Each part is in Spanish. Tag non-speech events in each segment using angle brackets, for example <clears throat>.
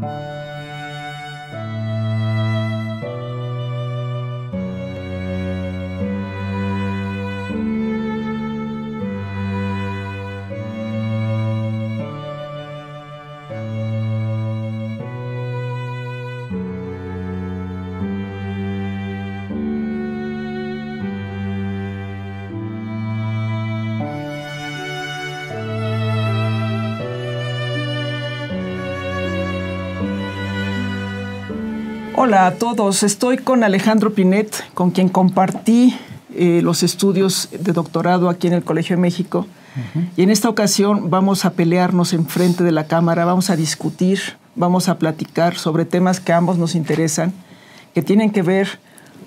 Thank you. Hola a todos, estoy con Alejandro Pinet, con quien compartí eh, los estudios de doctorado aquí en el Colegio de México. Y en esta ocasión vamos a pelearnos enfrente de la cámara, vamos a discutir, vamos a platicar sobre temas que ambos nos interesan, que tienen que ver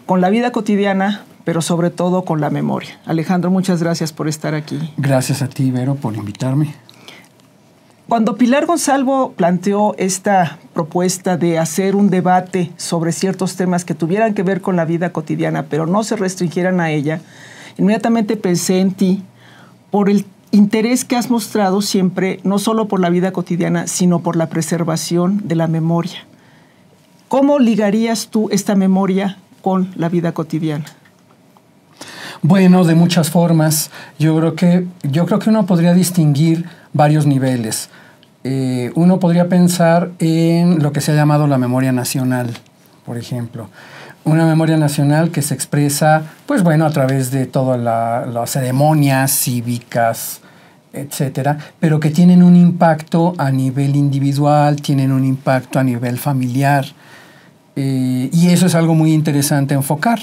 con la vida cotidiana, pero sobre todo con la memoria. Alejandro, muchas gracias por estar aquí. Gracias a ti, Vero, por invitarme. Cuando Pilar Gonzalvo planteó esta propuesta de hacer un debate sobre ciertos temas que tuvieran que ver con la vida cotidiana, pero no se restringieran a ella, inmediatamente pensé en ti por el interés que has mostrado siempre, no solo por la vida cotidiana, sino por la preservación de la memoria. ¿Cómo ligarías tú esta memoria con la vida cotidiana? Bueno, de muchas formas. Yo creo que, yo creo que uno podría distinguir varios niveles. Eh, uno podría pensar en lo que se ha llamado la memoria nacional, por ejemplo. Una memoria nacional que se expresa, pues bueno, a través de todas la, las ceremonias cívicas, etcétera, pero que tienen un impacto a nivel individual, tienen un impacto a nivel familiar. Eh, y eso es algo muy interesante enfocar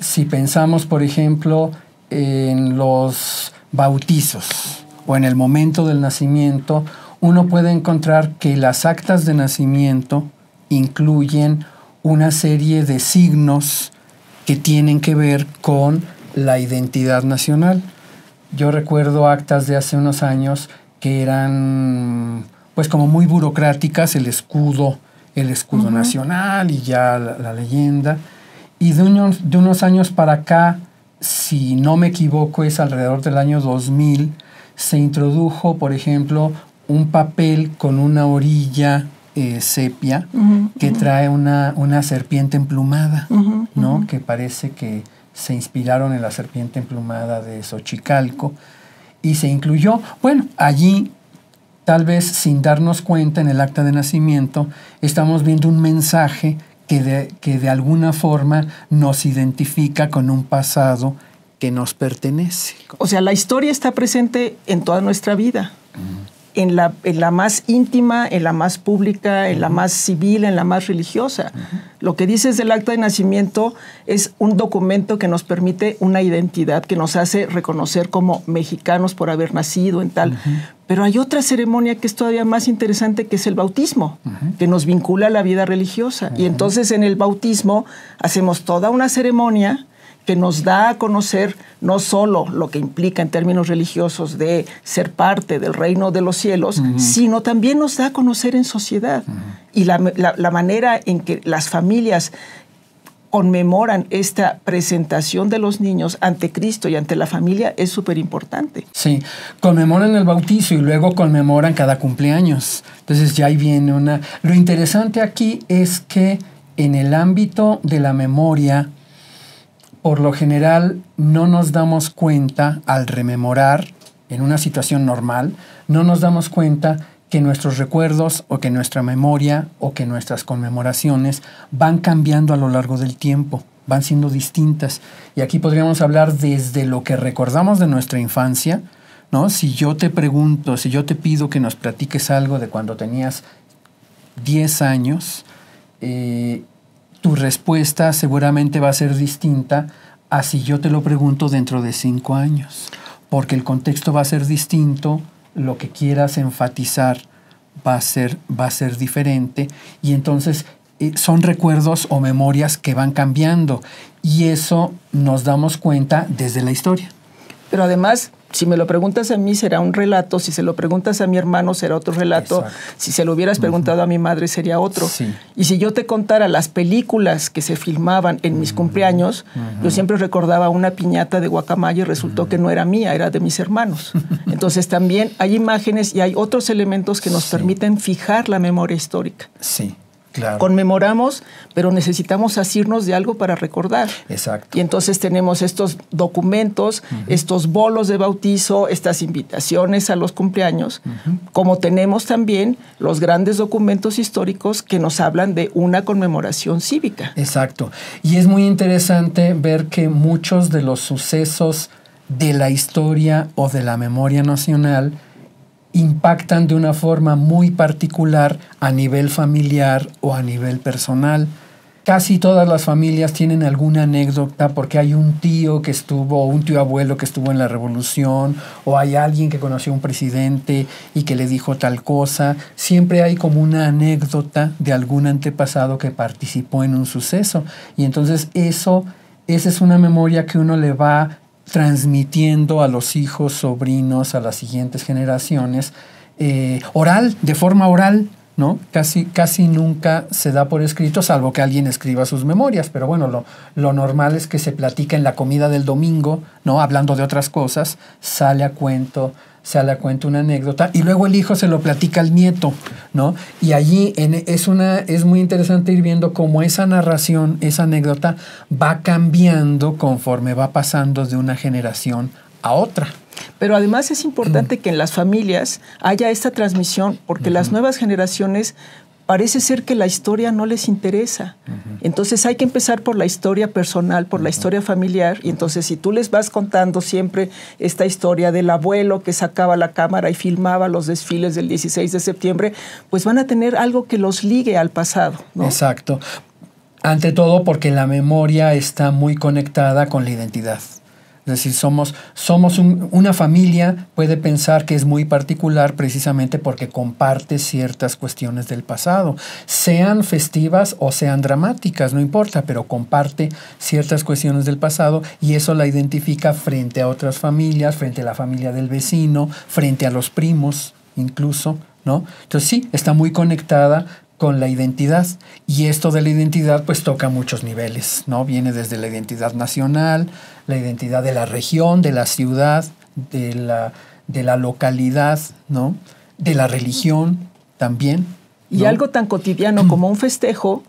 si pensamos, por ejemplo, en los bautizos o en el momento del nacimiento, uno puede encontrar que las actas de nacimiento incluyen una serie de signos que tienen que ver con la identidad nacional. Yo recuerdo actas de hace unos años que eran pues como muy burocráticas, el escudo, el escudo nacional y ya la leyenda. Y de unos, años para acá, si no me equivoco, es alrededor del año 2000, se introdujo, por ejemplo, un papel con una orilla eh, sepia que trae una, una, serpiente emplumada, ¿no? Que parece que se inspiraron en la serpiente emplumada de Xochicalco y se incluyó. Bueno, allí, tal vez sin darnos cuenta en el acta de nacimiento, estamos viendo un mensaje que de, alguna forma nos identifica con un pasado que nos pertenece. O sea, la historia está presente en toda nuestra vida en la, más íntima, en la más pública, en la más civil, en la más religiosa. Lo que dices del acta de nacimiento es un documento que nos permite una identidad, que nos hace reconocer como mexicanos por haber nacido en tal. Pero hay otra ceremonia que es todavía más interesante, que es el bautismo, que nos vincula a la vida religiosa. Y entonces en el bautismo hacemos toda una ceremonia que nos da a conocer no solo lo que implica en términos religiosos de ser parte del reino de los cielos, sino también nos da a conocer en sociedad. Y la, manera en que las familias conmemoran esta presentación de los niños ante Cristo y ante la familia es súper importante. Sí, conmemoran el bautizo y luego conmemoran cada cumpleaños. Entonces ya ahí viene una... Lo interesante aquí es que en el ámbito de la memoria por lo general no nos damos cuenta al rememorar en una situación normal, no nos damos cuenta que nuestros recuerdos o que nuestra memoria o que nuestras conmemoraciones van cambiando a lo largo del tiempo, van siendo distintas. Y aquí podríamos hablar desde lo que recordamos de nuestra infancia, ¿no? Si yo te pregunto, si yo te pido que nos platiques algo de cuando tenías 10 años, eh, tu respuesta seguramente va a ser distinta a si yo te lo pregunto dentro de cinco años, porque el contexto va a ser distinto, lo que quieras enfatizar va a ser, va a ser diferente, y entonces eh, son recuerdos o memorias que van cambiando, y eso nos damos cuenta desde la historia pero además, si me lo preguntas a mí será un relato, si se lo preguntas a mi hermano será otro relato, si se lo hubieras preguntado a mi madre sería otro. Y si yo te contara las películas que se filmaban en mis cumpleaños, yo siempre recordaba una piñata de guacamayo y resultó que no era mía, era de mis hermanos. <laughs> Entonces también hay imágenes y hay otros elementos que nos permiten fijar la memoria histórica. Sí. Conmemoramos, pero necesitamos asirnos de algo para recordar. Exacto. Y entonces tenemos estos documentos, estos bolos de bautizo, estas invitaciones a los cumpleaños, como tenemos también los grandes documentos históricos que nos hablan de una conmemoración cívica. Exacto. Y es muy interesante ver que muchos de los sucesos de la historia o de la memoria nacional impactan de una forma muy particular a nivel familiar o a nivel personal. Casi todas las familias tienen alguna anécdota porque hay un tío que estuvo, un tío abuelo que estuvo en la revolución, o hay alguien que conoció a un presidente y que le dijo tal cosa. Siempre hay como una anécdota de algún antepasado que participó en un suceso. Y entonces eso, esa es una memoria que uno le va transmitiendo a los hijos, sobrinos, a las siguientes generaciones, eh, oral, de forma oral, ¿no? Casi, casi nunca se da por escrito, salvo que alguien escriba sus memorias, pero bueno, lo, normal es que se platica en la comida del domingo, ¿no? Hablando de otras cosas, sale a cuento se la cuenta una anécdota y luego el hijo se lo platica al nieto, ¿no? Y allí es, una, es muy interesante ir viendo cómo esa narración, esa anécdota va cambiando conforme va pasando de una generación a otra. Pero además es importante mm. que en las familias haya esta transmisión porque las nuevas generaciones parece ser que la historia no les interesa. Entonces hay que empezar por la historia personal, por la historia familiar. Y entonces si tú les vas contando siempre esta historia del abuelo que sacaba la cámara y filmaba los desfiles del 16 de septiembre, pues van a tener algo que los ligue al pasado. Exacto. Ante todo porque la memoria está muy conectada con la identidad. Es decir, somos, somos una familia, puede pensar que es muy particular precisamente porque comparte ciertas cuestiones del pasado, sean festivas o sean dramáticas, no importa, pero comparte ciertas cuestiones del pasado y eso la identifica frente a otras familias, frente a la familia del vecino, frente a los primos incluso, ¿no? Entonces sí, está muy conectada con la identidad. Y esto de la identidad pues toca muchos niveles, ¿no? Viene desde la identidad nacional, la identidad de la región, de la ciudad, de la, de la localidad, ¿no? De la religión también. Y algo tan cotidiano <clears throat> como un festejo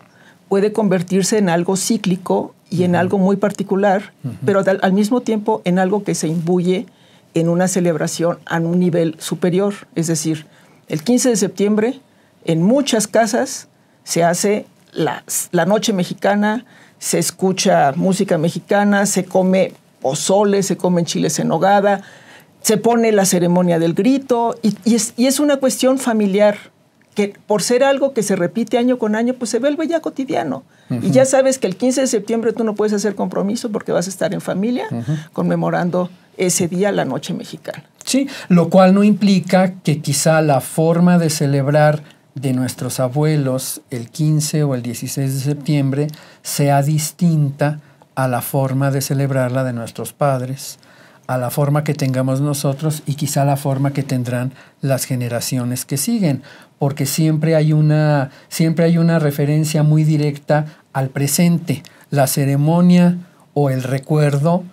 puede convertirse en algo cíclico y en algo muy particular, pero al, al, mismo tiempo en algo que se imbuye en una celebración a un nivel superior. Es decir, el 15 de septiembre en muchas casas se hace la, la noche mexicana, se escucha música mexicana, se come pozole, se comen chiles en hogada, se pone la ceremonia del grito y, es, una cuestión familiar que por ser algo que se repite año con año, pues se vuelve ya cotidiano. Y ya sabes que el 15 de septiembre tú no puedes hacer compromiso porque vas a estar en familia conmemorando ese día, la noche mexicana. Sí, lo cual no implica que quizá la forma de celebrar de nuestros abuelos el 15 o el 16 de septiembre sea distinta a la forma de celebrarla de nuestros padres, a la forma que tengamos nosotros y quizá la forma que tendrán las generaciones que siguen, porque siempre hay una, siempre hay una referencia muy directa al presente. La ceremonia o el recuerdo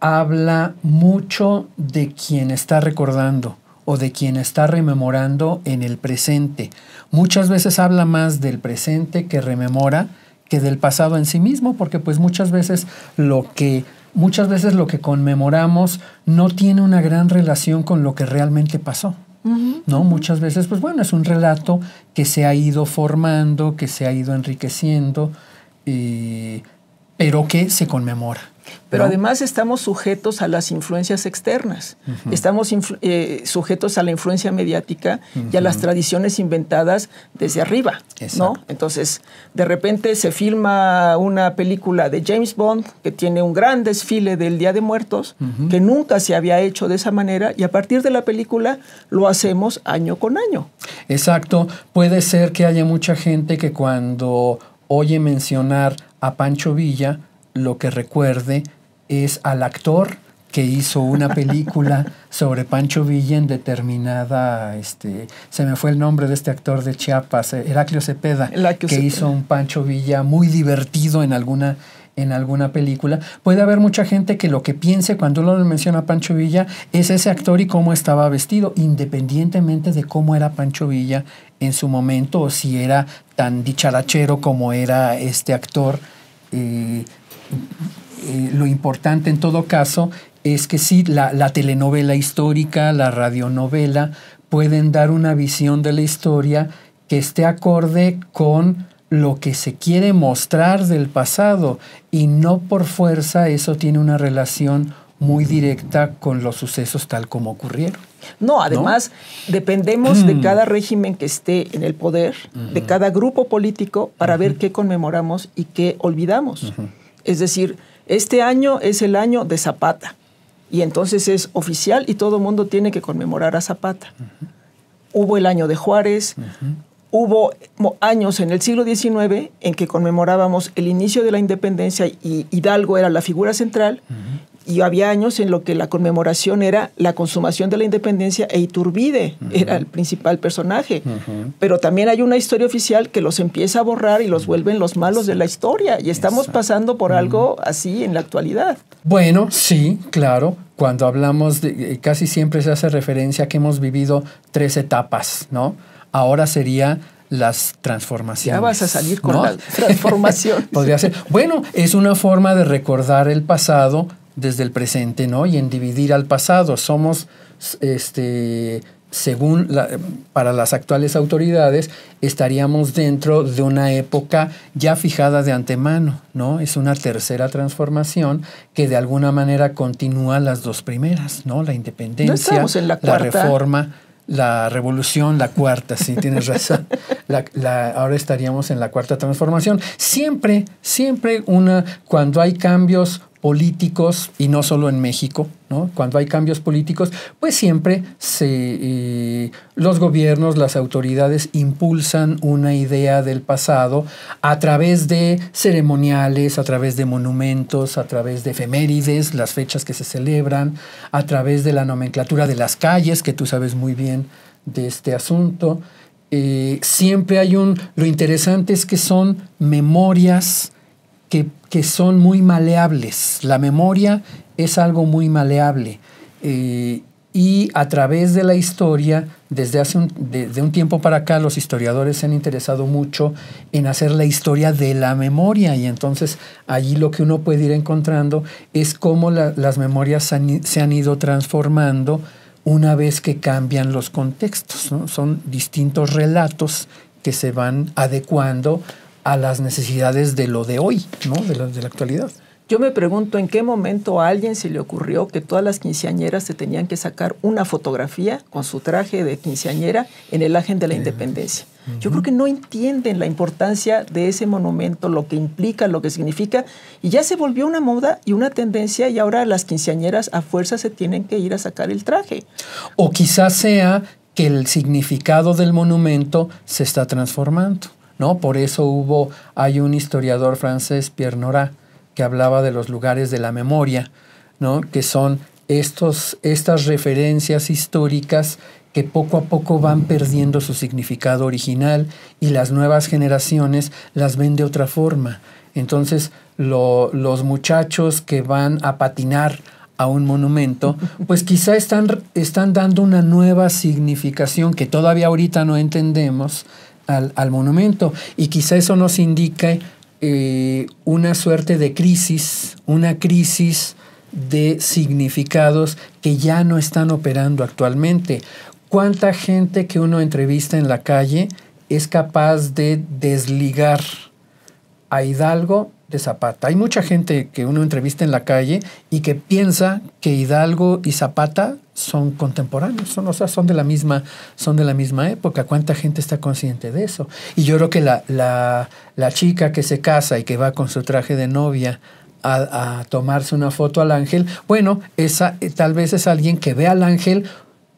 habla mucho de quien está recordando o de quien está rememorando en el presente muchas veces habla más del presente que rememora que del pasado en sí mismo, porque pues muchas veces lo que muchas veces lo que conmemoramos no tiene una gran relación con lo que realmente pasó. ¿No? Muchas veces, pues bueno, es un relato que se ha ido formando, que se ha ido enriqueciendo, eh, pero que se conmemora. Pero además estamos sujetos a las influencias externas, estamos eh, sujetos a la influencia mediática y a las tradiciones inventadas desde arriba, ¿no? Entonces, de repente se filma una película de James Bond que tiene un gran desfile del Día de Muertos, que nunca se había hecho de esa manera, y a partir de la película lo hacemos año con año. Exacto, puede ser que haya mucha gente que cuando oye mencionar a Pancho Villa, lo que recuerde es al actor que hizo una película <laughs> sobre Pancho Villa en determinada, este, se me fue el nombre de este actor de Chiapas, eh, Heraclio Cepeda, que hizo un Pancho Villa muy divertido en alguna en alguna película. Puede haber mucha gente que lo que piense cuando uno menciona a Pancho Villa es ese actor y cómo estaba vestido, independientemente de cómo era Pancho Villa en su momento o si era tan dicharachero como era este actor eh, eh, lo importante en todo caso es que sí, la, telenovela histórica, la radionovela, pueden dar una visión de la historia que esté acorde con lo que se quiere mostrar del pasado y no por fuerza eso tiene una relación muy directa con los sucesos tal como ocurrieron. No, además dependemos de mm. cada régimen que esté en el poder, de cada grupo político, para ver qué conmemoramos y qué olvidamos. Es decir, este año es el año de Zapata. Y entonces es oficial y todo el mundo tiene que conmemorar a Zapata. Hubo el año de Juárez, hubo años en el siglo XIX en que conmemorábamos el inicio de la independencia y Hidalgo era la figura central. Y había años en los que la conmemoración era la consumación de la independencia e Iturbide era el principal personaje. Pero también hay una historia oficial que los empieza a borrar y los vuelven los malos de la historia. Y estamos pasando por algo así en la actualidad. Bueno, sí, claro cuando hablamos de, eh, casi siempre se hace referencia a que hemos vivido tres etapas, ¿no? ahora sería las transformaciones. Ya vas a salir con las <laughs> transformaciones. Podría ser. Bueno, es una forma de recordar el pasado desde el presente, ¿no? Y en dividir al pasado. Somos, este, según la, para las actuales autoridades, estaríamos dentro de una época ya fijada de antemano, ¿no? Es una tercera transformación que de alguna manera continúa las dos primeras, ¿no? La independencia, la reforma la revolución, la cuarta, sí, tienes <laughs> razón. La, la, ahora estaríamos en la cuarta transformación. Siempre, siempre una, cuando hay cambios políticos, y no solo en México, cuando hay cambios políticos, pues siempre eh, los gobiernos, las autoridades impulsan una idea del pasado a través de ceremoniales, a través de monumentos, a través de efemérides, las fechas que se celebran, a través de la nomenclatura de las calles, que tú sabes muy bien de este asunto. Eh, siempre hay un, lo interesante es que son memorias, que, son muy maleables. La memoria es algo muy maleable. Eh, y a través de la historia, desde hace un, de, un tiempo para acá, los historiadores se han interesado mucho en hacer la historia de la memoria. Y entonces allí lo que uno puede ir encontrando es cómo las memorias se han ido transformando una vez que cambian los contextos. Son distintos relatos que se van adecuando a las necesidades de lo de hoy, ¿no? de, la, actualidad. Yo me pregunto en qué momento a alguien se le ocurrió que todas las quinceañeras se tenían que sacar una fotografía con su traje de quinceañera en el ángel de la eh, independencia. Yo creo que no entienden la importancia de ese monumento, lo que implica, lo que significa, y ya se volvió una moda y una tendencia y ahora las quinceañeras a fuerza se tienen que ir a sacar el traje. O quizás sea que el significado del monumento se está transformando. ¿no? Por eso hubo, hay un historiador francés, Pierre Nora, que hablaba de los lugares de la memoria, ¿no? Que son estos, estas referencias históricas que poco a poco van perdiendo su significado original y las nuevas generaciones las ven de otra forma. Entonces, los muchachos que van a patinar a un monumento, pues quizá están, están dando una nueva significación que todavía ahorita no entendemos al, monumento. Y quizá eso nos indique eh, una suerte de crisis, una crisis de significados que ya no están operando actualmente. ¿Cuánta gente que uno entrevista en la calle es capaz de desligar a Hidalgo de Zapata. Hay mucha gente que uno entrevista en la calle y que piensa que Hidalgo y Zapata son contemporáneos, son, son de la misma, son de la misma época. ¿Cuánta gente está consciente de eso? Y yo creo que la, chica que se casa y que va con su traje de novia a, a tomarse una foto al ángel, bueno, esa, eh, tal vez es alguien que ve al ángel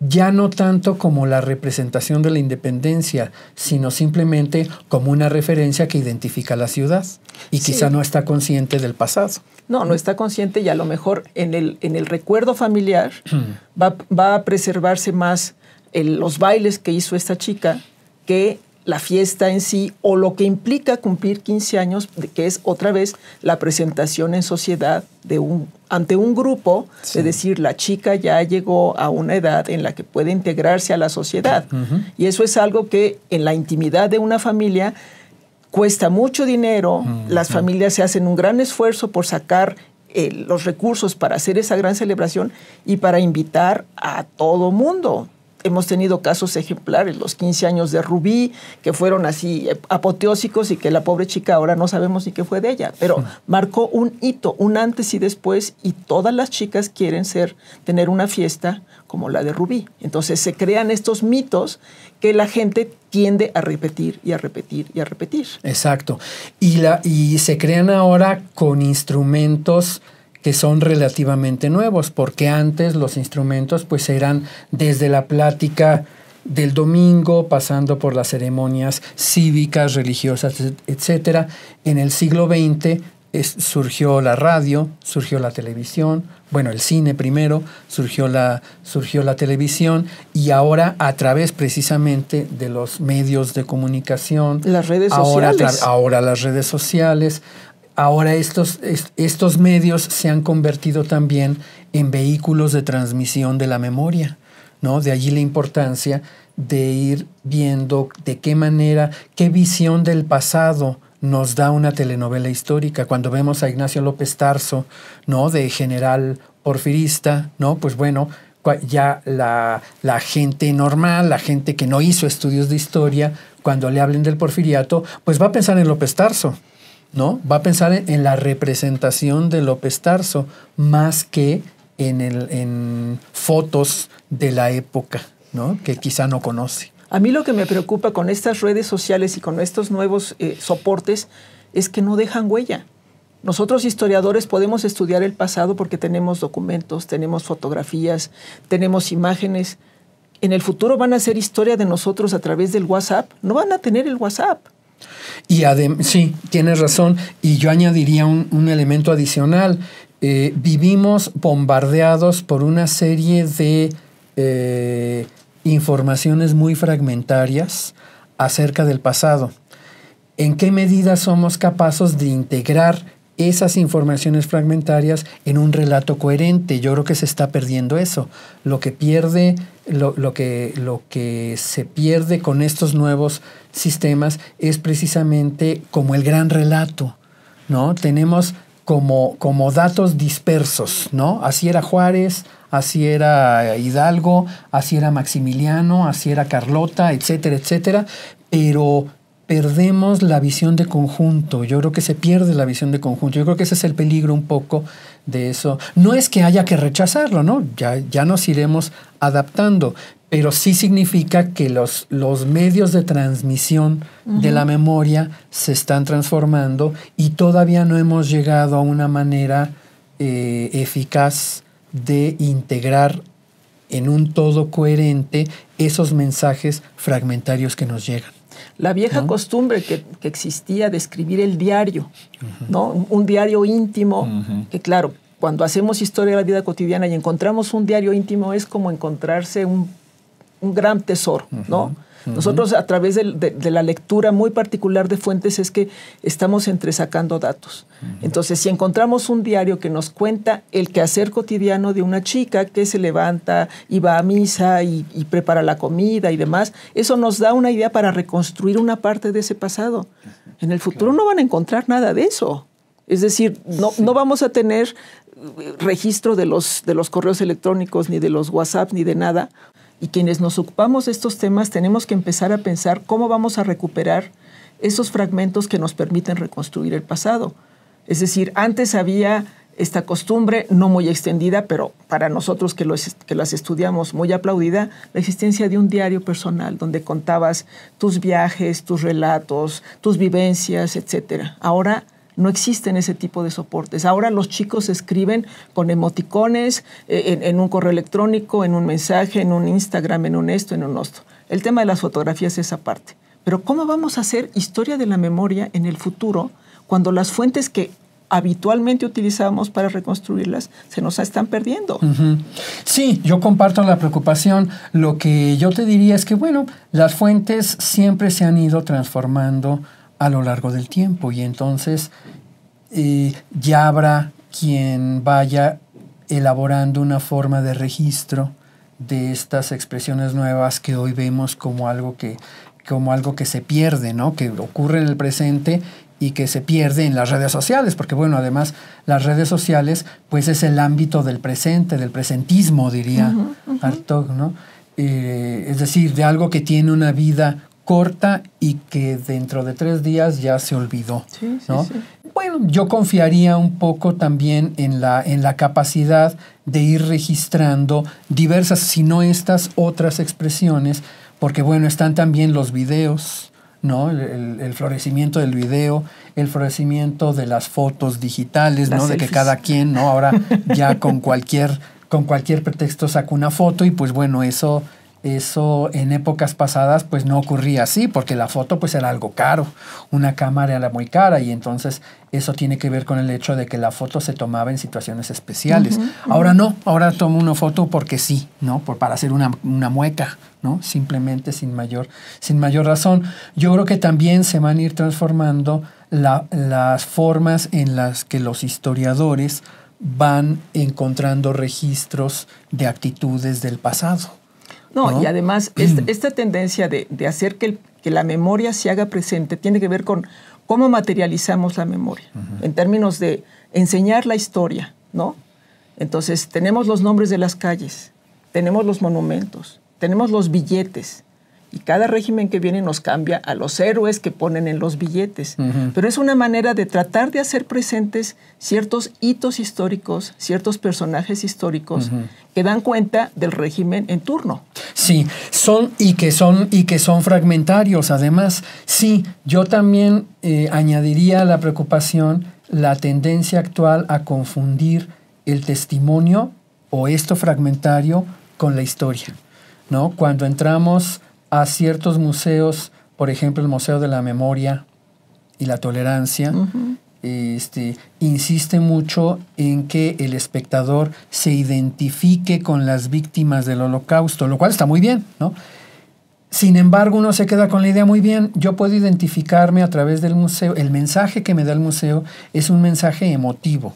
ya no tanto como la representación de la independencia, sino simplemente como una referencia que identifica a la ciudad y quizá no está consciente del pasado. No, no está consciente y a lo mejor en el, en el recuerdo familiar <clears throat> va, a preservarse más los bailes que hizo esta chica que la fiesta en sí o lo que implica cumplir 15 años, que es otra vez la presentación en sociedad de un, ante un grupo, es decir, la chica ya llegó a una edad en la que puede integrarse a la sociedad. Y eso es algo que en la intimidad de una familia cuesta mucho dinero, las familias se hacen un gran esfuerzo por sacar eh, los recursos para hacer esa gran celebración y para invitar a todo mundo hemos tenido casos ejemplares, los 15 años de Rubí, que fueron así eh, apoteósicos y que la pobre chica ahora no sabemos ni qué fue de ella, pero marcó un hito, un antes y después, y todas las chicas quieren ser, tener una fiesta como la de Rubí. Entonces se crean estos mitos que la gente tiende a repetir y a repetir y a repetir. Exacto. Y, la, y se crean ahora con instrumentos que son relativamente nuevos, porque antes los instrumentos pues eran desde la plática del domingo, pasando por las ceremonias cívicas, religiosas, etcétera. En el siglo XX surgió la radio, surgió la televisión, bueno, el cine primero, surgió la, surgió la televisión y ahora a través precisamente de los medios de comunicación. Las redes sociales. Ahora las redes sociales, ahora estos, estos medios se han convertido también en vehículos de transmisión de la memoria, ¿no? De allí la importancia de ir viendo de qué manera, qué visión del pasado nos da una telenovela histórica. Cuando vemos a Ignacio López Tarso, ¿no? De general porfirista, ¿no? Pues bueno, ya la, la, gente normal, la gente que no hizo estudios de historia, cuando le hablen del porfiriato, pues va a pensar en López Tarso, ¿no? Va a pensar en, la representación de López Tarso más que en, el, fotos de la época, ¿no? Que quizá no conoce. A mí lo que me preocupa con estas redes sociales y con estos nuevos eh, soportes es que no dejan huella. Nosotros historiadores podemos estudiar el pasado porque tenemos documentos, tenemos fotografías, tenemos imágenes. En el futuro van a hacer historia de nosotros a través del WhatsApp. No van a tener el WhatsApp. Y sí, tienes razón, y yo añadiría un, elemento adicional. Eh, vivimos bombardeados por una serie de eh, informaciones muy fragmentarias acerca del pasado. ¿En qué medida somos capaces de integrar esas informaciones fragmentarias en un relato coherente. Yo creo que se está perdiendo eso. Lo que pierde, lo, que, lo que se pierde con estos nuevos sistemas es precisamente como el gran relato. ¿no? Tenemos como, como datos dispersos, ¿no? Así era Juárez, así era Hidalgo, así era Maximiliano, así era Carlota, etcétera, etcétera. Pero perdemos la visión de conjunto. Yo creo que se pierde la visión de conjunto. Yo creo que ese es el peligro un poco de eso. No es que haya que rechazarlo, ¿no? Ya, ya nos iremos adaptando, pero sí significa que los, los medios de transmisión de la memoria se están transformando y todavía no hemos llegado a una manera eh, eficaz de integrar en un todo coherente esos mensajes fragmentarios que nos llegan. La vieja costumbre que, existía de escribir el diario, ¿no? Un, diario íntimo, que claro, cuando hacemos historia de la vida cotidiana y encontramos un diario íntimo es como encontrarse un, gran tesoro, ¿no? Nosotros a través de, la lectura muy particular de fuentes es que estamos entresacando datos. Entonces, si encontramos un diario que nos cuenta el quehacer cotidiano de una chica que se levanta y va a misa y, prepara la comida y demás, eso nos da una idea para reconstruir una parte de ese pasado. En el futuro no van a encontrar nada de eso. Es decir, no, vamos a tener eh, registro de los correos electrónicos, ni de los WhatsApp, ni de nada, y quienes nos ocupamos de estos temas tenemos que empezar a pensar cómo vamos a recuperar esos fragmentos que nos permiten reconstruir el pasado. Es decir, antes había esta costumbre, no muy extendida, pero para nosotros que, las estudiamos muy aplaudida, la existencia de un diario personal donde contabas tus viajes, tus relatos, tus vivencias, etc. Ahora no existen ese tipo de soportes. Ahora los chicos escriben con emoticones, eh, en, un correo electrónico, en un mensaje, en un Instagram, en un esto, en un otro. El tema de las fotografías es esa parte. Pero ¿cómo vamos a hacer historia de la memoria en el futuro cuando las fuentes que habitualmente utilizamos para reconstruirlas se nos están perdiendo. Sí, yo comparto la preocupación. Lo que yo te diría es que, bueno, las fuentes siempre se han ido transformando a lo largo del tiempo y entonces eh, ya habrá quien vaya elaborando una forma de registro de estas expresiones nuevas que hoy vemos como algo que, como algo que se pierde, ¿no? que ocurre en el presente y que se pierde en las redes sociales, porque bueno, además las redes sociales pues es el ámbito del presente, del presentismo, diría uh ¿no? Eh, es decir, de algo que tiene una vida corta y que dentro de tres días ya se olvidó. Bueno, yo confiaría un poco también en la, en la capacidad de ir registrando diversas, si no estas, otras expresiones, porque bueno, están también los videos, ¿no? El, florecimiento del video, el florecimiento de las fotos digitales, ¿no? De que cada quien, ¿no? Ahora <laughs> ya con cualquier, con cualquier pretexto saca una foto y pues bueno, eso eso en épocas pasadas pues no ocurría así, porque la foto pues era algo caro, una cámara era muy cara y entonces eso tiene que ver con el hecho de que la foto se tomaba en situaciones especiales. Ahora no, ahora tomo una foto porque sí, ¿no? para hacer una, mueca, ¿no? Simplemente sin mayor, razón. Yo creo que también se van a ir transformando las formas en las que los historiadores van encontrando registros de actitudes del pasado. No, y además <clears throat> esta, tendencia de, hacer que, la memoria se haga presente tiene que ver con cómo materializamos la memoria, en términos de enseñar la historia, ¿no? Entonces tenemos los nombres de las calles, tenemos los monumentos, tenemos los billetes, y cada régimen que viene nos cambia a los héroes que ponen en los billetes. Pero es una manera de tratar de hacer presentes ciertos hitos históricos, ciertos personajes históricos que dan cuenta del régimen en turno. Sí, son y que son y que son fragmentarios. Además, sí, yo también eh, añadiría la preocupación la tendencia actual a confundir el testimonio o esto fragmentario con la historia. ¿no? Cuando entramos a ciertos museos, por ejemplo el Museo de la Memoria y la Tolerancia, este, insiste mucho en que el espectador se identifique con las víctimas del holocausto, lo cual está muy bien, ¿no? Sin embargo, uno se queda con la idea muy bien, yo puedo identificarme a través del museo, el mensaje que me da el museo es un mensaje emotivo,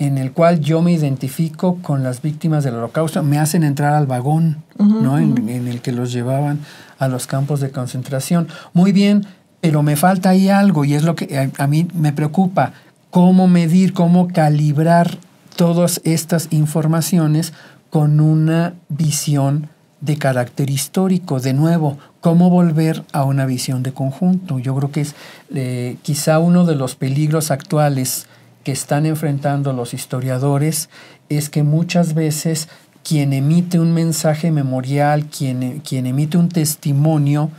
en el cual yo me identifico con las víctimas del holocausto, me hacen entrar al vagón, ¿no? en, el que los llevaban a los campos de concentración. Muy bien, pero me falta ahí algo y es lo que a, mí me preocupa, cómo medir, cómo calibrar todas estas informaciones con una visión de carácter histórico, de nuevo, cómo volver a una visión de conjunto. Yo creo que es eh, quizá uno de los peligros actuales que están enfrentando los historiadores es que muchas veces quien emite un mensaje memorial, quien, quien emite un testimonio,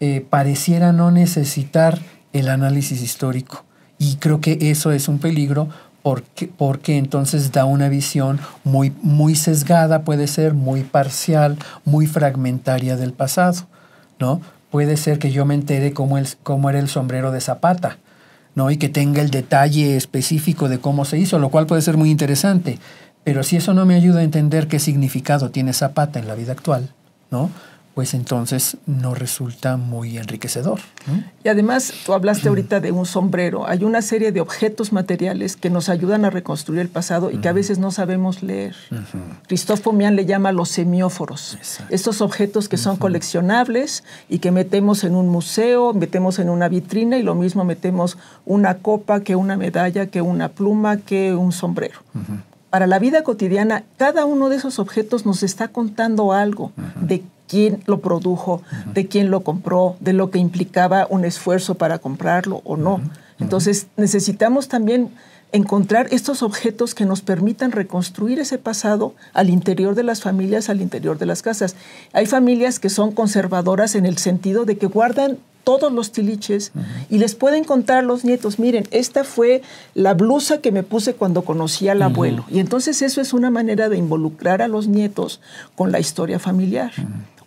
eh, pareciera no necesitar el análisis histórico. Y creo que eso es un peligro porque, entonces da una visión muy, muy sesgada, puede ser muy parcial, muy fragmentaria del pasado, ¿no? Puede ser que yo me entere cómo, cómo era el sombrero de Zapata, ¿no? Y que tenga el detalle específico de cómo se hizo, lo cual puede ser muy interesante. Pero si eso no me ayuda a entender qué significado tiene Zapata en la vida actual, ¿no? pues entonces no resulta muy enriquecedor. Y además, tú hablaste <clears throat> ahorita de un sombrero. Hay una serie de objetos materiales que nos ayudan a reconstruir el pasado y que a veces no sabemos leer. Cristófono Mian le llama los semióforos. Estos objetos que son coleccionables y que metemos en un museo, metemos en una vitrina y lo mismo metemos una copa que una medalla, que una pluma, que un sombrero para la vida cotidiana, cada uno de esos objetos nos está contando algo de quién lo produjo, de quién lo compró, de lo que implicaba un esfuerzo para comprarlo o no. Entonces necesitamos también encontrar estos objetos que nos permitan reconstruir ese pasado al interior de las familias, al interior de las casas. Hay familias que son conservadoras en el sentido de que guardan todos los tiliches y les pueden contar los nietos, miren, esta fue la blusa que me puse cuando conocí al abuelo. Y entonces eso es una manera de involucrar a los nietos con la historia familiar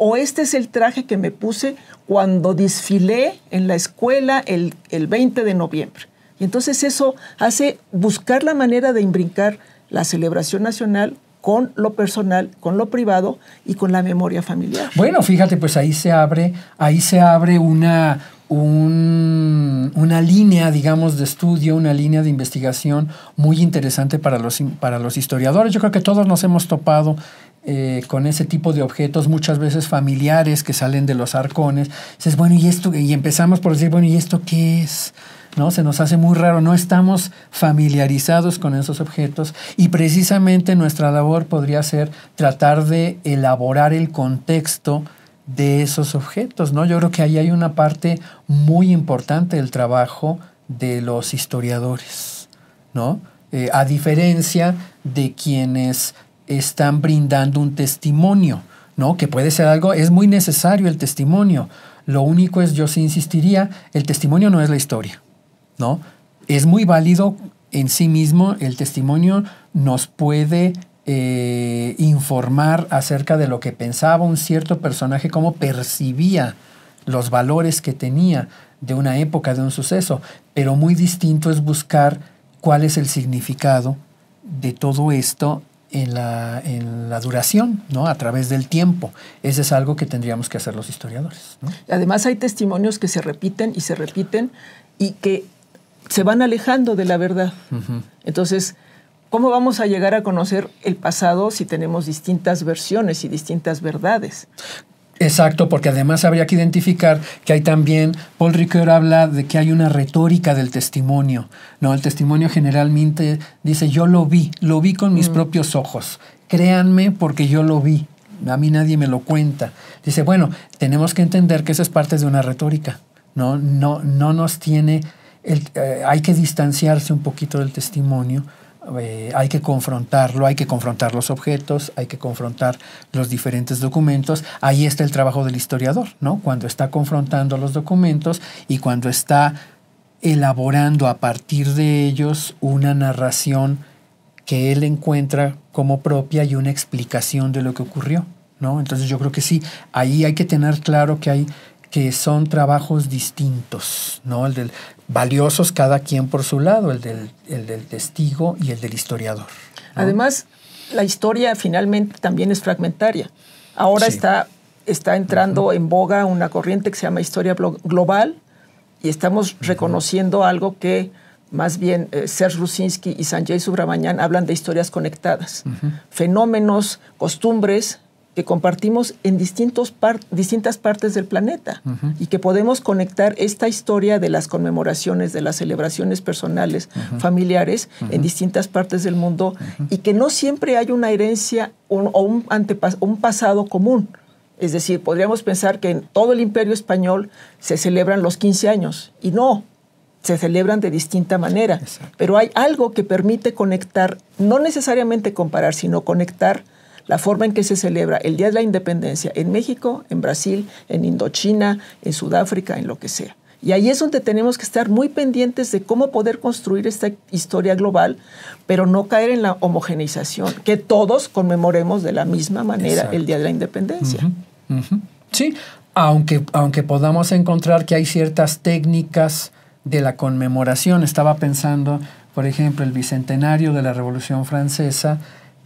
o este es el traje que me puse cuando desfilé en la escuela el, 20 de noviembre. Y entonces eso hace buscar la manera de imbrincar la celebración nacional con lo personal, con lo privado y con la memoria familiar. Bueno, fíjate, pues ahí se abre, ahí se abre una, una línea, digamos, de estudio, una línea de investigación muy interesante para los, para los historiadores. Yo creo que todos nos hemos topado eh, con ese tipo de objetos, muchas veces familiares que salen de los arcones. bueno, ¿y esto? Y empezamos por decir, bueno, ¿y esto qué es? ¿No? Se nos hace muy raro, no estamos familiarizados con esos objetos y precisamente nuestra labor podría ser tratar de elaborar el contexto de esos objetos, ¿no? Yo creo que ahí hay una parte muy importante del trabajo de los historiadores, ¿no? Eh, a diferencia de quienes están brindando un testimonio, ¿no? Que puede ser algo, es muy necesario el testimonio. Lo único es, yo sí insistiría, el testimonio no es la historia, ¿no? Es muy válido en sí mismo, el testimonio nos puede eh, informar acerca de lo que pensaba un cierto personaje, cómo percibía los valores que tenía de una época, de un suceso, pero muy distinto es buscar cuál es el significado de todo esto en la, en la duración, ¿no? A través del tiempo. Ese es algo que tendríamos que hacer los historiadores. Además hay testimonios que se repiten y se repiten y que se van alejando de la verdad. Entonces, ¿cómo vamos a llegar a conocer el pasado si tenemos distintas versiones y distintas verdades? Exacto, porque además habría que identificar que hay también, Paul Ricoeur habla de que hay una retórica del testimonio, ¿no? El testimonio generalmente dice, yo lo vi, lo vi con mis mm. propios ojos, créanme porque yo lo vi, a mí nadie me lo cuenta. Dice, bueno, tenemos que entender que eso es parte de una retórica, ¿no? No, no nos tiene, eh, hay que distanciarse un poquito del testimonio eh, hay que confrontarlo, hay que confrontar los objetos, hay que confrontar los diferentes documentos. Ahí está el trabajo del historiador, ¿no? Cuando está confrontando los documentos y cuando está elaborando a partir de ellos una narración que él encuentra como propia y una explicación de lo que ocurrió, ¿no? Entonces yo creo que sí, ahí hay que tener claro que hay que son trabajos distintos, ¿no? El del, valiosos cada quien por su lado, el del, testigo y el del historiador. Además, la historia finalmente también es fragmentaria. Ahora está, está entrando en boga una corriente que se llama historia global y estamos reconociendo algo que más bien eh, Serge Rusinski y Sanjay Subramanian hablan de historias conectadas, fenómenos, costumbres que compartimos en distintos distintas partes del planeta y que podemos conectar esta historia de las conmemoraciones, de las celebraciones personales, familiares, en distintas partes del mundo y que no siempre hay una herencia o, un, un pasado común. Es decir, podríamos pensar que en todo el imperio español se celebran los 15 años y no, se celebran de distinta manera. Pero hay algo que permite conectar, no necesariamente comparar, sino conectar la forma en que se celebra el Día de la Independencia en México, en Brasil, en Indochina, en Sudáfrica, en lo que sea. Y ahí es donde tenemos que estar muy pendientes de cómo poder construir esta historia global, pero no caer en la homogeneización, que todos conmemoremos de la misma manera el Día de la Independencia. Sí, aunque, aunque podamos encontrar que hay ciertas técnicas de la conmemoración, estaba pensando, por ejemplo, el Bicentenario de la Revolución Francesa,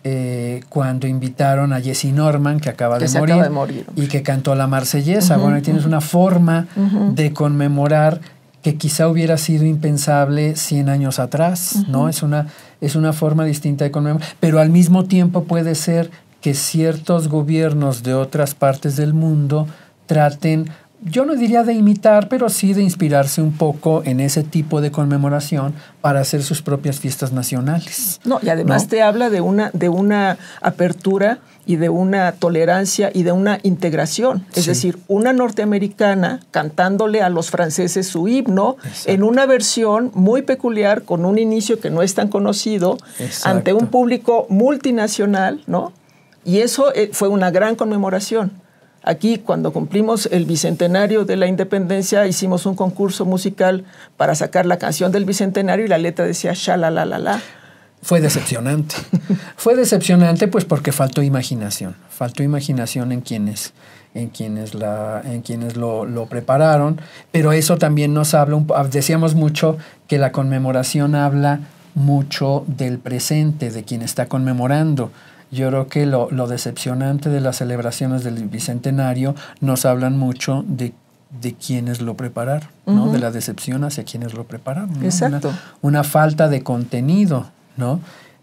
eh, cuando invitaron a Jesse Norman, que acaba, de, morir, y que cantó la marsellesa. bueno, tienes una forma de conmemorar que quizá hubiera sido impensable 100 años atrás, ¿no? Es una, es una forma distinta de conmemorar, pero al mismo tiempo puede ser que ciertos gobiernos de otras partes del mundo traten yo no diría de imitar, pero sí de inspirarse un poco en ese tipo de conmemoración para hacer sus propias fiestas nacionales. No, y además te habla de una, de una apertura y de una tolerancia y de una integración. Es decir, una norteamericana cantándole a los franceses su himno en una versión muy peculiar, con un inicio que no es tan conocido, ante un público multinacional, ¿no? Y eso eh, fue una gran conmemoración. Aquí, cuando cumplimos el bicentenario de la independencia, hicimos un concurso musical para sacar la canción del bicentenario y la letra decía la la la Fue decepcionante. <laughs> Fue decepcionante, pues, porque faltó imaginación. Faltó imaginación en quienes en quienes, la, en quienes lo, prepararon, pero eso también nos habla, decíamos mucho que la conmemoración habla mucho del presente, de quien está conmemorando yo creo que lo, decepcionante de las celebraciones del Bicentenario nos hablan mucho de de lo prepararon, ¿no? De la decepción hacia quiénes lo prepararon. Exacto. Una, falta de contenido, ¿no?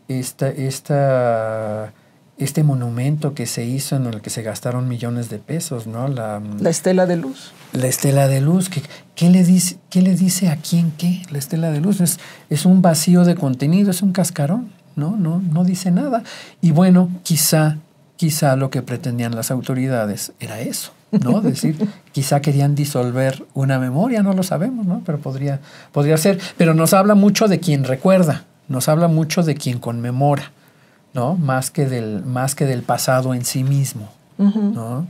Esta, esta, este monumento que se hizo en el que se gastaron millones de pesos, ¿no? La, estela de luz. La estela de luz. ¿qué, le dice, ¿Qué le dice a quién qué? La estela de luz es, es un vacío de contenido, es un cascarón. ¿no? No, no dice nada. Y bueno, quizá, quizá lo que pretendían las autoridades era eso, ¿no? <laughs> decir, quizá querían disolver una memoria, no lo sabemos, ¿no? Pero podría, podría ser. Pero nos habla mucho de quien recuerda, nos habla mucho de quien conmemora, ¿no? Más que del, más que del pasado en sí mismo, ¿no?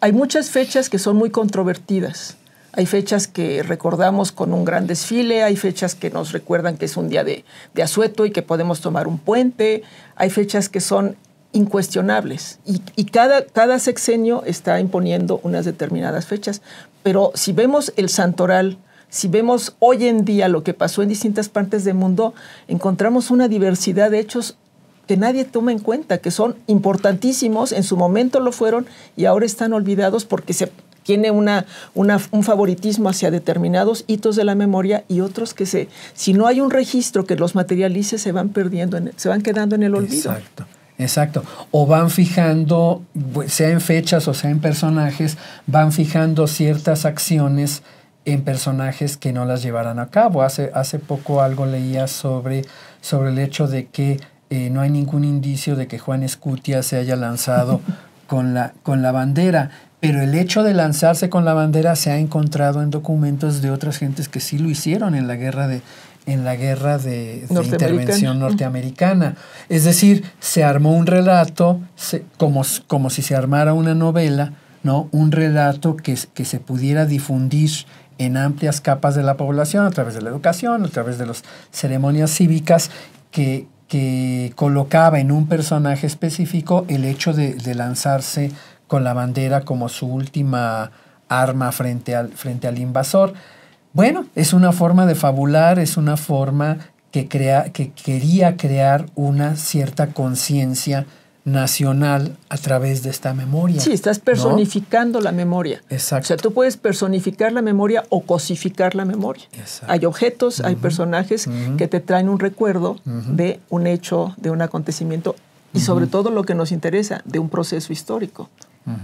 Hay muchas fechas que son muy controvertidas. Hay fechas que recordamos con un gran desfile, hay fechas que nos recuerdan que es un día de, de asueto y que podemos tomar un puente, hay fechas que son incuestionables y, cada, cada sexenio está imponiendo unas determinadas fechas. Pero si vemos el santoral, si vemos hoy en día lo que pasó en distintas partes del mundo, encontramos una diversidad de hechos que nadie toma en cuenta, que son importantísimos, en su momento lo fueron y ahora están olvidados porque se, tiene una, un favoritismo hacia determinados hitos de la memoria y otros que se, si no hay un registro que los materialice, se van perdiendo, en, se van quedando en el olvido. Exacto. Exacto. O van fijando, pues, sea en fechas o sea en personajes, van fijando ciertas acciones en personajes que no las llevarán a cabo. Hace, hace poco algo leía sobre, sobre el hecho de que eh, no hay ningún indicio de que Juan Escutia se haya lanzado <laughs> con la, con la bandera. Pero el hecho de lanzarse con la bandera se ha encontrado en documentos de otras gentes que sí lo hicieron en la guerra de, en la guerra de, intervención norteamericana. Es decir, se armó un relato como, como, si se armara una novela, ¿no? un relato que, que, se pudiera difundir en amplias capas de la población, a través de la educación, a través de las ceremonias cívicas, que, colocaba en un personaje específico el hecho de, de lanzarse con la bandera como su última arma frente al, frente al invasor. Bueno, es una forma de fabular, es una forma que, crea, que quería crear una cierta conciencia nacional a través de esta memoria. Sí, estás personificando la memoria. Exacto. O sea, tú puedes personificar la memoria o cosificar la memoria. Hay objetos, hay personajes que te traen un recuerdo de un hecho, de un acontecimiento y sobre todo lo que nos interesa, de un proceso histórico.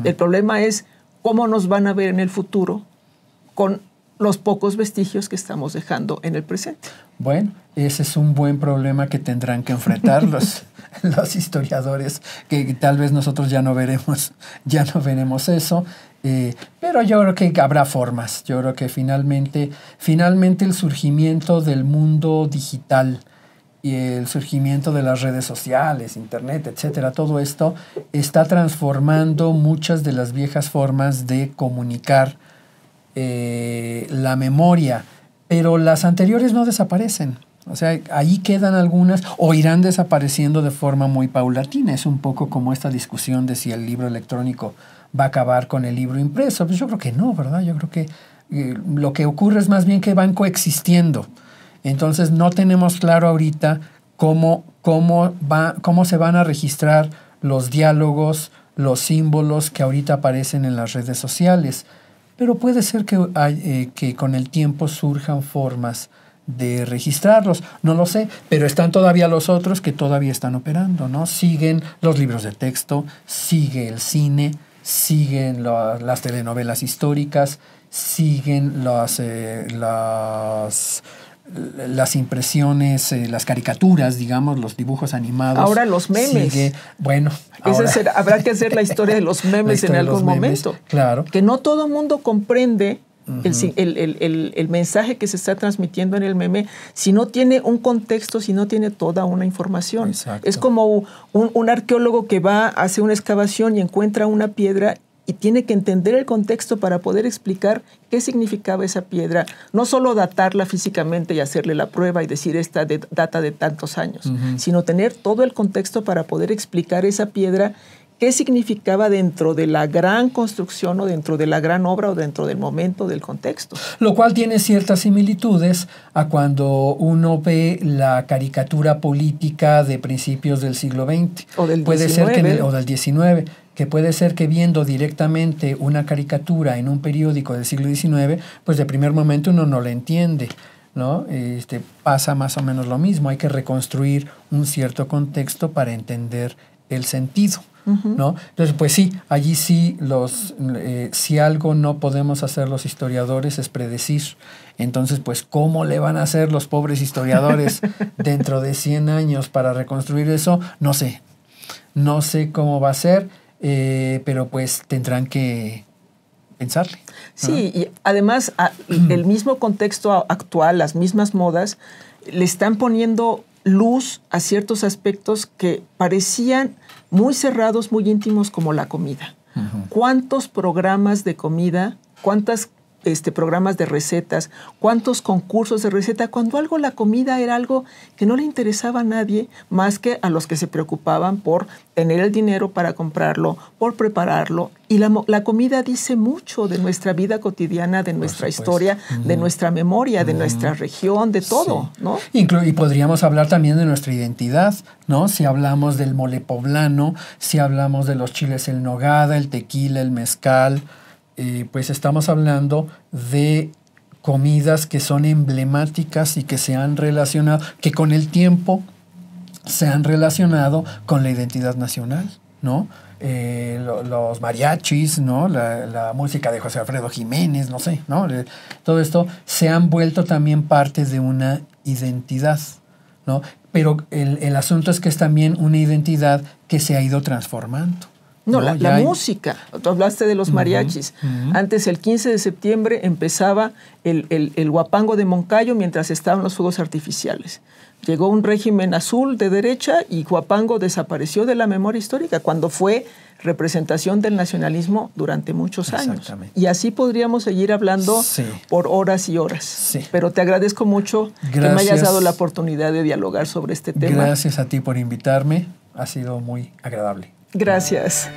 El problema es cómo nos van a ver en el futuro con los pocos vestigios que estamos dejando en el presente. Bueno, ese es un buen problema que tendrán que enfrentar <laughs> los, historiadores, que tal vez nosotros ya no veremos, ya no veremos eso. Eh, pero yo creo que habrá formas. Yo creo que finalmente, finalmente el surgimiento del mundo digital y el surgimiento de las redes sociales, internet, etcétera, todo esto está transformando muchas de las viejas formas de comunicar eh, la memoria, pero las anteriores no desaparecen. O sea, ahí quedan algunas o irán desapareciendo de forma muy paulatina. Es un poco como esta discusión de si el libro electrónico va a acabar con el libro impreso. Pues yo creo que no, ¿verdad? Yo creo que eh, lo que ocurre es más bien que van coexistiendo entonces no tenemos claro ahorita cómo, cómo, va, cómo se van a registrar los diálogos, los símbolos que ahorita aparecen en las redes sociales. Pero puede ser que, eh, que con el tiempo surjan formas de registrarlos. No lo sé, pero están todavía los otros que todavía están operando, ¿no? Siguen los libros de texto, sigue el cine, siguen las telenovelas históricas, siguen las, eh, las las impresiones, eh, las caricaturas, digamos, los dibujos animados. Ahora los memes. bueno, habrá que hacer la historia de los <laughs> memes en algún momento. Claro. Que no todo mundo comprende el, mensaje que se está transmitiendo en el meme si no tiene un contexto, si no tiene toda una información. Es como un, un arqueólogo que va, hace una excavación y encuentra una piedra y tiene que entender el contexto para poder explicar qué significaba esa piedra, no solo datarla físicamente y hacerle la prueba y decir esta data de tantos años, sino tener todo el contexto para poder explicar esa piedra qué significaba dentro de la gran construcción o dentro de la gran obra o dentro del momento, del contexto. Lo cual tiene ciertas similitudes a cuando uno ve la caricatura política de principios del siglo XX. O del o del XIX que puede ser que viendo directamente una caricatura en un periódico del siglo XIX, pues de primer momento uno no la entiende. ¿no? Este, pasa más o menos lo mismo, hay que reconstruir un cierto contexto para entender el sentido. ¿No? Entonces, pues sí, allí sí, los, eh, si algo no podemos hacer los historiadores es predecir. Entonces, pues, ¿cómo le van a hacer los pobres historiadores <laughs> dentro de 100 años para reconstruir eso? No sé. No sé cómo va a ser. Eh, pero pues tendrán que pensarle. Sí, y además <clears throat> el mismo contexto actual, las mismas modas, le están poniendo luz a ciertos aspectos que parecían muy cerrados, muy íntimos como la comida. ¿Cuántos programas de comida, cuántas este, programas de recetas, cuántos concursos de receta, cuando algo la comida era algo que no le interesaba a nadie más que a los que se preocupaban por tener el dinero para comprarlo, por prepararlo. Y la, la comida dice mucho de nuestra vida cotidiana, de nuestra historia, de nuestra memoria, de nuestra región, de todo, ¿no? y podríamos hablar también de nuestra identidad, ¿no? Si hablamos del mole poblano, si hablamos de los chiles el nogada, el tequila, el mezcal, pues estamos hablando de comidas que son emblemáticas y que se han relacionado, que con el tiempo se han relacionado con la identidad nacional, ¿no? Eh, los mariachis, ¿no? La, música de José Alfredo Jiménez, no sé, ¿no? Eh, todo esto se han vuelto también parte de una identidad, ¿no? Pero el asunto es que es también una identidad que se ha ido transformando. No, la, música. Tú hablaste de los mariachis. Antes, el 15 de septiembre, empezaba el, el, guapango de Moncayo mientras estaban los fuegos artificiales. Llegó un régimen azul de derecha y guapango desapareció de la memoria histórica cuando fue representación del nacionalismo durante muchos años. Y así podríamos seguir hablando por horas y horas. Pero te agradezco mucho que me hayas dado la oportunidad de dialogar sobre este tema. Gracias a ti por invitarme. Ha sido muy agradable. Gracias.